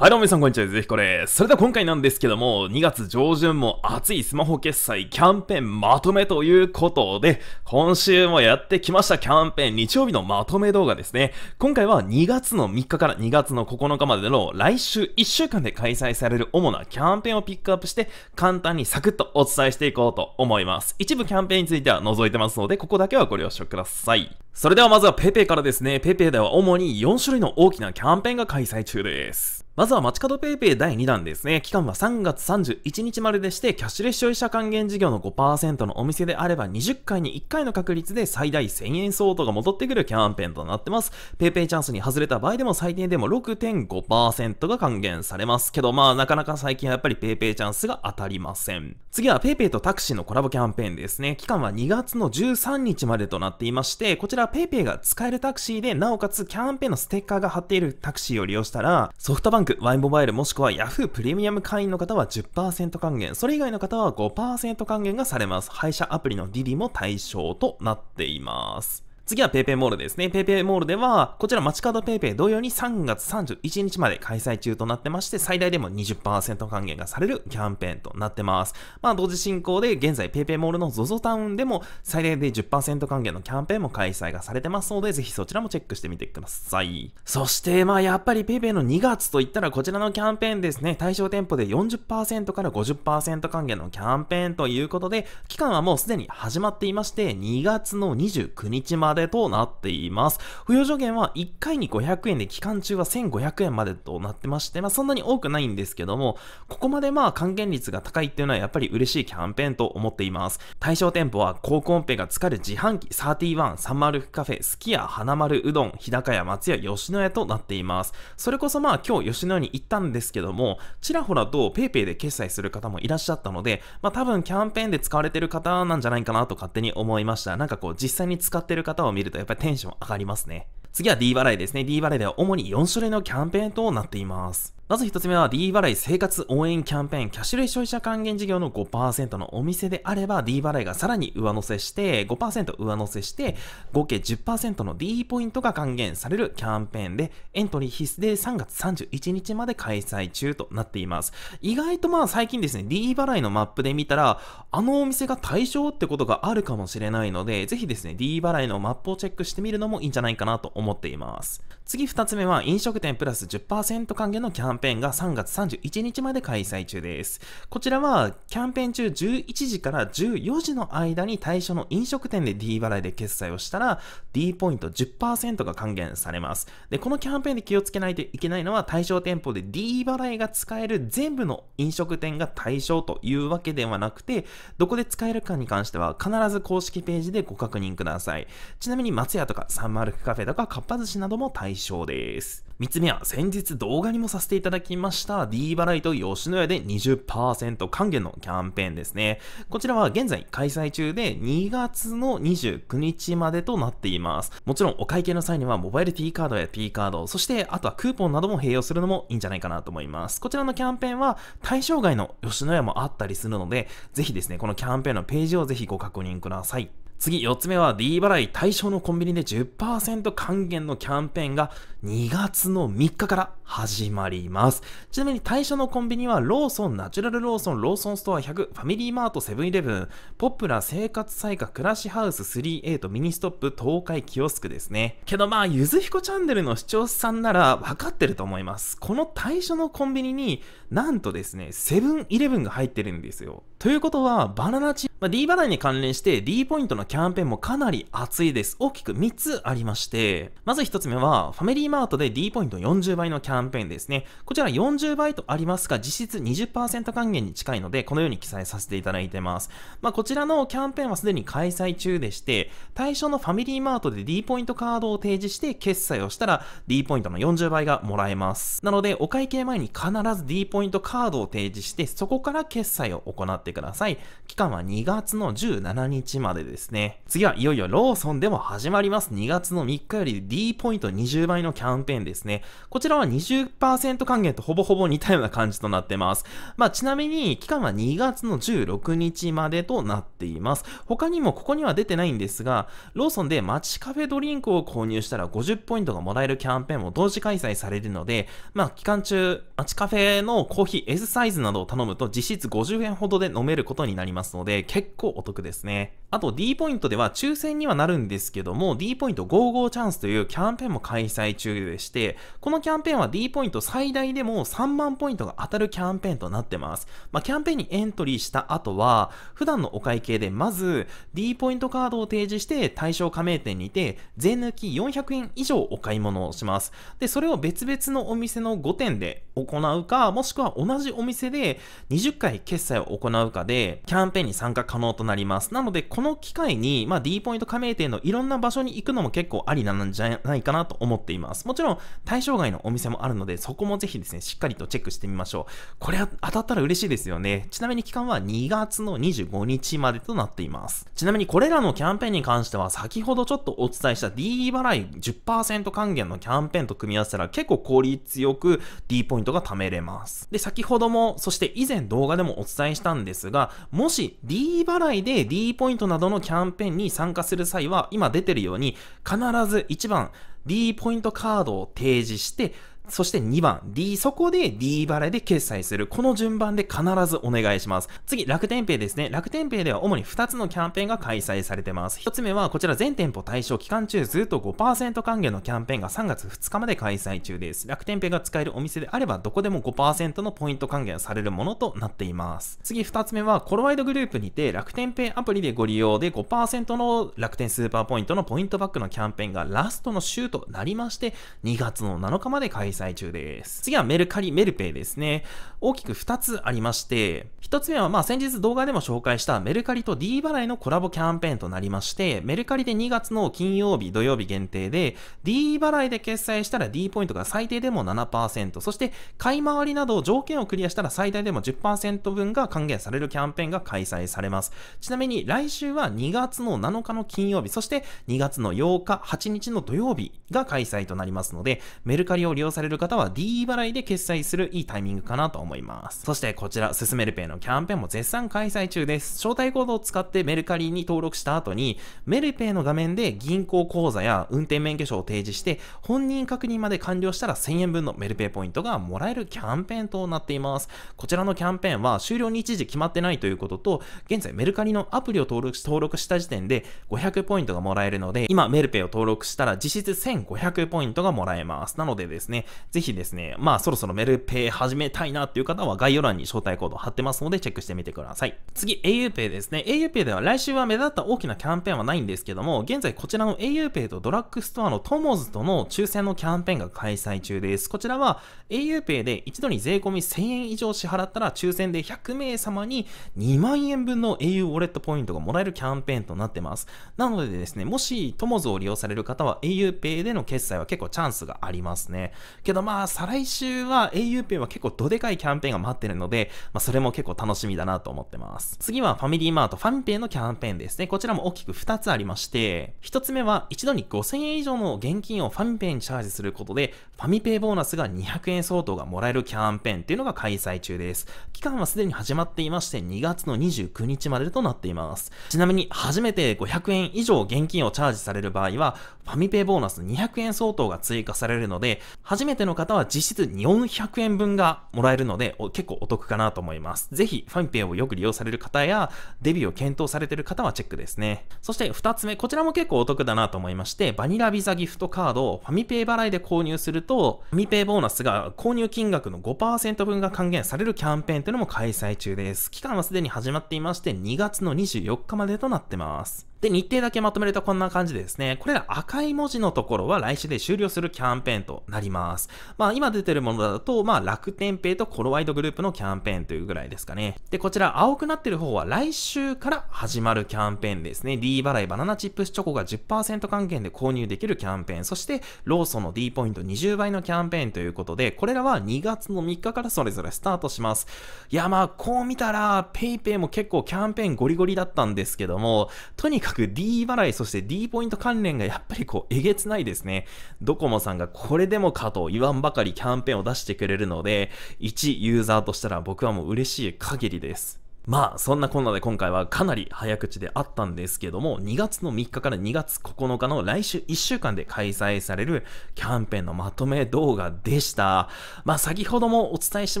はいどうも皆さんこんにちは、ぜひこれ。それでは今回なんですけども、2月上旬も熱いスマホ決済キャンペーンまとめということで、今週もやってきましたキャンペーン日曜日のまとめ動画ですね。今回は2月の3日から2月の9日までの来週1週間で開催される主なキャンペーンをピックアップして簡単にサクッとお伝えしていこうと思います。一部キャンペーンについては除いてますので、ここだけはご了承ください。それではまずは PayPay からですね。PayPay では主に4種類の大きなキャンペーンが開催中です。まずは街角 PayPay 第2弾ですね。期間は3月31日まででして、キャッシュレス消費者還元事業の5%のお店であれば20回に1回の確率で最大1000円相当が戻ってくるキャンペーンとなってます。PayPay チャンスに外れた場合でも最低でも6.5%が還元されますけど、まあなかなか最近はやっぱり PayPay チャンスが当たりません。次は PayPay とタクシーのコラボキャンペーンですね。期間は2月の13日までとなっていまして、こちら PayPay が使えるタクシーで、なおかつキャンペーンのステッカーが貼っているタクシーを利用したら、ソフトバンクク、イモバイルもしくは Yahoo プレミアム会員の方は10%還元、それ以外の方は5%還元がされます。配車アプリの DD も対象となっています。次は PayPay モールですね。PayPay モールでは、こちら街角 PayPay 同様に3月31日まで開催中となってまして、最大でも20%還元がされるキャンペーンとなってます。まあ、同時進行で、現在 PayPay モールの ZOZO タウンでも最大で10%還元のキャンペーンも開催がされてますので、ぜひそちらもチェックしてみてください。そして、まあ、やっぱり PayPay の2月といったら、こちらのキャンペーンですね、対象店舗で40%から50%還元のキャンペーンということで、期間はもうすでに始まっていまして、2月の29日までとなっています。扶養上限は1回に500円で期間中は1500円までとなってまして、まあそんなに多くないんですけども、ここまでまあ還元率が高いっていうのはやっぱり嬉しいキャンペーンと思っています。対象店舗は高コンペが使る自販機31、サンマルフカフェ、すき家、花丸うどん、日高屋、松屋、吉野家となっています。それこそまあ今日吉野家に行ったんですけども、ちらほらと PayPay で決済する方もいらっしゃったので、まあ多分キャンペーンで使われてる方なんじゃないかなと勝手に思いました。なんかこう実際に使ってる方はを見るとやっぱりテンション上がりますね。次は D 払いですね。D 払いでは主に4種類のキャンペーンとなっています。まず一つ目は D 払い生活応援キャンペーンキャッシュレス消費者還元事業の5%のお店であれば D 払いがさらに上乗せして5%上乗せして合計10%の D ポイントが還元されるキャンペーンでエントリー必須で3月31日まで開催中となっています。意外とまあ最近ですね D 払いのマップで見たらあのお店が対象ってことがあるかもしれないのでぜひですね D 払いのマップをチェックしてみるのもいいんじゃないかなと思っています。次2つ目は飲食店プラス10%還元のキャンペーンが3月31日まで開催中です。こちらはキャンペーン中11時から14時の間に対象の飲食店で D 払いで決済をしたら D ポイント10%が還元されます。で、このキャンペーンで気をつけないといけないのは対象店舗で D 払いが使える全部の飲食店が対象というわけではなくて、どこで使えるかに関しては必ず公式ページでご確認ください。ちなみに松屋とかサンマルクカフェとかかっぱ寿司なども対象象です。3つ目は先日動画にもさせていただきました D 払いと吉野家で20%還元のキャンペーンですね。こちらは現在開催中で2月の29日までとなっています。もちろんお会計の際にはモバイル T カードや P カード、そしてあとはクーポンなども併用するのもいいんじゃないかなと思います。こちらのキャンペーンは対象外の吉野家もあったりするので、ぜひですね、このキャンペーンのページをぜひご確認ください。次4つ目は D 払い対象のコンビニで10%還元のキャンペーンが2月の3日から始まります。ちなみに対象のコンビニはローソン、ナチュラルローソン、ローソンストア100、ファミリーマート、セブンイレブン、ポップラ、生活彩下、クラシハウス、3A とミニストップ、東海キオスクですね。けどまあ、ゆずひこチャンネルの視聴者さんなら分かってると思います。この対象のコンビニになんとですね、セブンイレブンが入ってるんですよ。ということは、バナナチーム、まあ、D 払いに関連して D ポイントのキャンペーンもかなり熱いです。大きく3つありまして、まず1つ目は、ファミリーマートで D ポイント40倍のキャンペーンですね。こちら40倍とありますが、実質20%還元に近いので、このように記載させていただいてます。まあ、こちらのキャンペーンはすでに開催中でして、対象のファミリーマートで D ポイントカードを提示して決済をしたら、D ポイントの40倍がもらえます。なので、お会計前に必ず D ポイントカードを提示して、そこから決済を行ってってください。期間は2月の17日までですね。次はいよいよローソンでも始まります。2月の3日より D ポイント20倍のキャンペーンですね。こちらは20%還元とほぼほぼ似たような感じとなってます。まあ、ちなみに期間は2月の16日までとなっています。他にもここには出てないんですが、ローソンで街カフェドリンクを購入したら50ポイントがもらえるキャンペーンも同時開催されるので、まあ、期間中、街カフェのコーヒー S サイズなどを頼むと実質50円ほどで飲飲めることになりますので、結構お得ですね。あと D ポイントでは抽選にはなるんですけども、D ポイント55チャンスというキャンペーンも開催中でして、このキャンペーンは D ポイント最大でも3万ポイントが当たるキャンペーンとなってます。まあ、キャンペーンにエントリーした後は、普段のお会計でまず D ポイントカードを提示して対象加盟店にて税抜き400円以上お買い物をします。で、それを別々のお店の5店で行うか、もしくは同じお店で20回決済を行うかで、キャンペーンに参加可能となります。なので、この機会に、まあ、D ポイント加盟店のいろんな場所に行くのも結構ありなんじゃないかなと思っています。もちろん、対象外のお店もあるので、そこもぜひですね、しっかりとチェックしてみましょう。これ当たったら嬉しいですよね。ちなみに期間は2月の25日までとなっています。ちなみにこれらのキャンペーンに関しては、先ほどちょっとお伝えした D 払い10%還元のキャンペーンと組み合わせたら結構効率よく D ポイントが貯めれます。で、先ほども、そして以前動画でもお伝えしたんですが、もし D 払いで D ポイントなどのキャンペーンに参加する際は、今出てるように、必ず1番 D ポイントカードを提示して、そして2番 D そこで D 払いで決済する。この順番で必ずお願いします。次、楽天ペイですね。楽天ペイでは主に2つのキャンペーンが開催されてます。1つ目はこちら全店舗対象期間中ずっと5%還元のキャンペーンが3月2日まで開催中です。楽天ペイが使えるお店であればどこでも5%のポイント還元されるものとなっています。次、2つ目はコロワイドグループにて楽天ペイアプリでご利用で5%の楽天スーパーポイントのポイントバックのキャンペーンがラストの週となりまして2月の7日まで開催載中です。次はメルカリ、メルペイですね。大きく2つありまして、1つ目はまあ先日動画でも紹介したメルカリと D 払いのコラボキャンペーンとなりまして、メルカリで2月の金曜日、土曜日限定で、D 払いで決済したら D ポイントが最低でも7%、そして買い回りなど条件をクリアしたら最大でも10%分が還元されるキャンペーンが開催されます。ちなみに来週は2月の7日の金曜日、そして2月の8日、8日の土曜日が開催となりますので、メルカリを利用されるれる方は D 払いで決済するいいタイミングかなと思います。そしてこちら、すすめるペイのキャンペーンも絶賛開催中です。招待コードを使ってメルカリに登録した後に、メルペイの画面で銀行口座や運転免許証を提示して、本人確認まで完了したら1000円分のメルペイポイントがもらえるキャンペーンとなっています。こちらのキャンペーンは終了日時決まってないということと、現在メルカリのアプリを登録し登録した時点で500ポイントがもらえるので、今メルペイを登録したら実質1500ポイントがもらえます。なのでですね、ぜひですね、まあそろそろメルペイ始めたいなっていう方は概要欄に招待コード貼ってますのでチェックしてみてください。次、auPay ですね。auPay では来週は目立った大きなキャンペーンはないんですけども、現在こちらの auPay とドラッグストアのトモズとの抽選のキャンペーンが開催中です。こちらは auPay で一度に税込み1000円以上支払ったら抽選で100名様に2万円分の au ウォレットポイントがもらえるキャンペーンとなってます。なのでですね、もしトモズを利用される方は auPay での決済は結構チャンスがありますね。けどまあ、再来週は au ペイは結構どでかいキャンペーンが待ってるので、まあ、それも結構楽しみだなと思ってます。次はファミリーマートファミペイのキャンペーンですね。こちらも大きく2つありまして、1つ目は一度に5000円以上の現金をファミペイにチャージすることで、ファミペイボーナスが200円相当がもらえるキャンペーンっていうのが開催中です。期間はすでに始まっていまして、2月の29日までとなっています。ちなみに、初めて500円以上現金をチャージされる場合は、ファミペイボーナス200円相当が追加されるので、初めてての方は実質400円分がもらえるので、結構お得かなと思います。ぜひ、ファミペイをよく利用される方や、デビューを検討されている方はチェックですね。そして二つ目、こちらも結構お得だなと思いまして、バニラビザギフトカードをファミペイ払いで購入すると、ファミペイボーナスが購入金額の5%分が還元されるキャンペーンというのも開催中です。期間はすでに始まっていまして、2月の24日までとなってます。で、日程だけまとめるとこんな感じでですね、これら赤い文字のところは来週で終了するキャンペーンとなります。まあ今出てるものだと、まあ楽天ペイとコロワイドグループのキャンペーンというぐらいですかね。で、こちら青くなってる方は来週から始まるキャンペーンですね。D 払いバナナチップスチョコが10%還元で購入できるキャンペーン、そしてローソンの D ポイント20倍のキャンペーンということで、これらは2月の3日からそれぞれスタートします。いやまあこう見たら、PayPay も結構キャンペーンゴリゴリだったんですけども、とにかくかく D 払い、そして D ポイント関連がやっぱりこう、えげつないですね。ドコモさんがこれでもかと言わんばかりキャンペーンを出してくれるので、1ユーザーとしたら僕はもう嬉しい限りです。まあ、そんなこんなで今回はかなり早口であったんですけども、2月の3日から2月9日の来週1週間で開催されるキャンペーンのまとめ動画でした。まあ、先ほどもお伝えし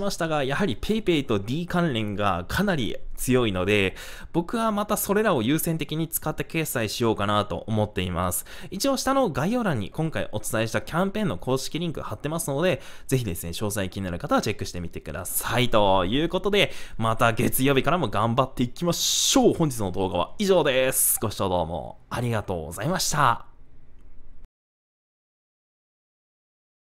ましたが、やはり PayPay と D 関連がかなり強いので、僕はまたそれらを優先的に使って決済しようかなと思っています。一応下の概要欄に今回お伝えしたキャンペーンの公式リンク貼ってますので、ぜひですね、詳細気になる方はチェックしてみてください。ということで、また月曜日からも頑張っていきましょう。本日の動画は以上です。ご視聴どうもありがとうございました。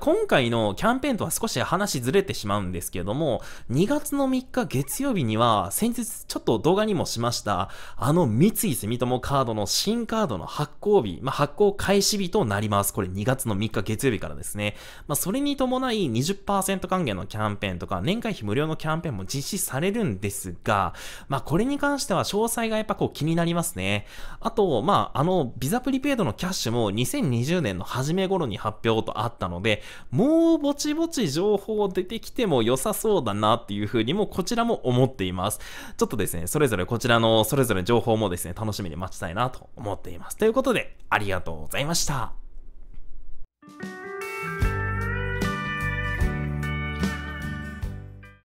今回のキャンペーンとは少し話ずれてしまうんですけれども、2月の3日月曜日には、先日ちょっと動画にもしました、あの三井住友カードの新カードの発行日、まあ、発行開始日となります。これ2月の3日月曜日からですね。まあ、それに伴い20%還元のキャンペーンとか、年会費無料のキャンペーンも実施されるんですが、まあ、これに関しては詳細がやっぱこう気になりますね。あと、まあ、あの、ビザプリペイドのキャッシュも2020年の初め頃に発表とあったので、もうぼちぼち情報出てきても良さそうだなっていう風にもこちらも思っています。ちょっとですね、それぞれこちらのそれぞれ情報もですね、楽しみに待ちたいなと思っています。ということで、ありがとうございました。